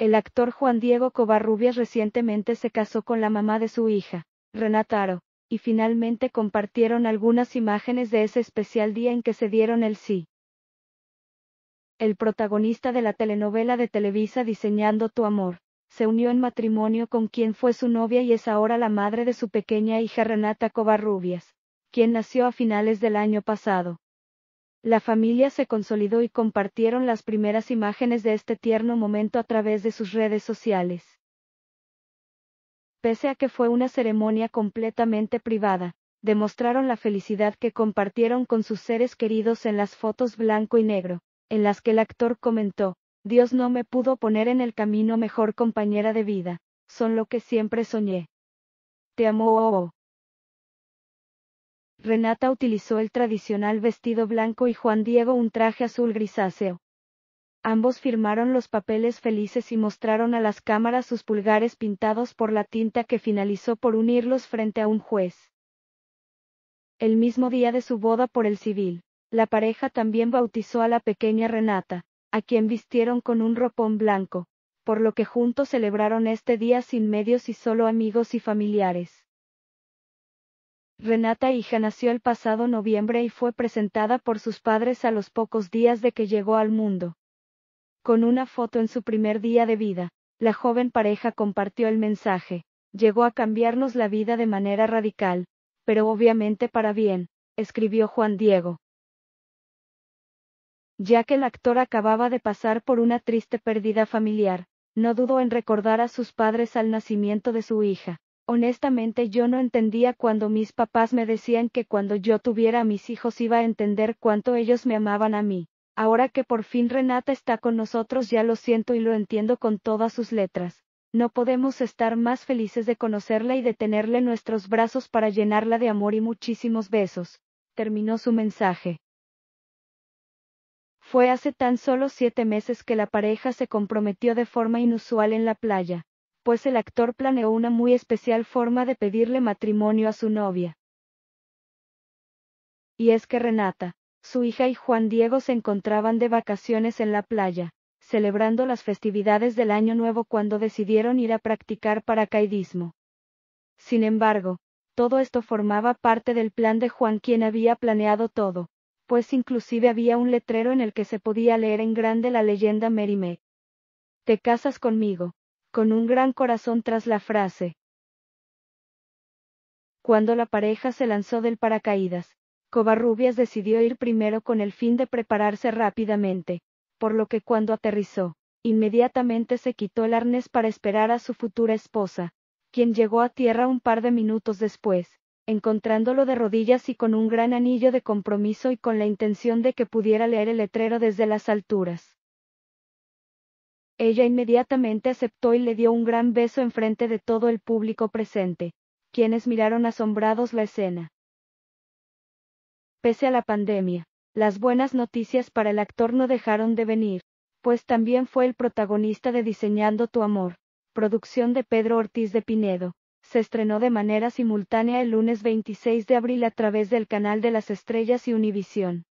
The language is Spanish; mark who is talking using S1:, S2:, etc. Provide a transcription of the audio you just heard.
S1: El actor Juan Diego Covarrubias recientemente se casó con la mamá de su hija, Renata Aro, y finalmente compartieron algunas imágenes de ese especial día en que se dieron el sí. El protagonista de la telenovela de Televisa Diseñando tu amor, se unió en matrimonio con quien fue su novia y es ahora la madre de su pequeña hija Renata Covarrubias, quien nació a finales del año pasado. La familia se consolidó y compartieron las primeras imágenes de este tierno momento a través de sus redes sociales. Pese a que fue una ceremonia completamente privada, demostraron la felicidad que compartieron con sus seres queridos en las fotos blanco y negro, en las que el actor comentó, Dios no me pudo poner en el camino mejor compañera de vida, son lo que siempre soñé. Te amo. Oh, oh, oh. Renata utilizó el tradicional vestido blanco y Juan Diego un traje azul grisáceo. Ambos firmaron los papeles felices y mostraron a las cámaras sus pulgares pintados por la tinta que finalizó por unirlos frente a un juez. El mismo día de su boda por el civil, la pareja también bautizó a la pequeña Renata, a quien vistieron con un ropón blanco, por lo que juntos celebraron este día sin medios y solo amigos y familiares. Renata Hija nació el pasado noviembre y fue presentada por sus padres a los pocos días de que llegó al mundo. Con una foto en su primer día de vida, la joven pareja compartió el mensaje, llegó a cambiarnos la vida de manera radical, pero obviamente para bien, escribió Juan Diego. Ya que el actor acababa de pasar por una triste pérdida familiar, no dudó en recordar a sus padres al nacimiento de su hija Honestamente yo no entendía cuando mis papás me decían que cuando yo tuviera a mis hijos iba a entender cuánto ellos me amaban a mí. Ahora que por fin Renata está con nosotros ya lo siento y lo entiendo con todas sus letras. No podemos estar más felices de conocerla y de tenerle nuestros brazos para llenarla de amor y muchísimos besos. Terminó su mensaje. Fue hace tan solo siete meses que la pareja se comprometió de forma inusual en la playa pues el actor planeó una muy especial forma de pedirle matrimonio a su novia. Y es que Renata, su hija y Juan Diego se encontraban de vacaciones en la playa, celebrando las festividades del Año Nuevo cuando decidieron ir a practicar paracaidismo. Sin embargo, todo esto formaba parte del plan de Juan quien había planeado todo, pues inclusive había un letrero en el que se podía leer en grande la leyenda Merimé. Te casas conmigo, con un gran corazón tras la frase. Cuando la pareja se lanzó del paracaídas, Covarrubias decidió ir primero con el fin de prepararse rápidamente, por lo que cuando aterrizó, inmediatamente se quitó el arnés para esperar a su futura esposa, quien llegó a tierra un par de minutos después, encontrándolo de rodillas y con un gran anillo de compromiso y con la intención de que pudiera leer el letrero desde las alturas. Ella inmediatamente aceptó y le dio un gran beso en frente de todo el público presente, quienes miraron asombrados la escena. Pese a la pandemia, las buenas noticias para el actor no dejaron de venir, pues también fue el protagonista de Diseñando tu amor, producción de Pedro Ortiz de Pinedo. Se estrenó de manera simultánea el lunes 26 de abril a través del canal de las estrellas y Univisión.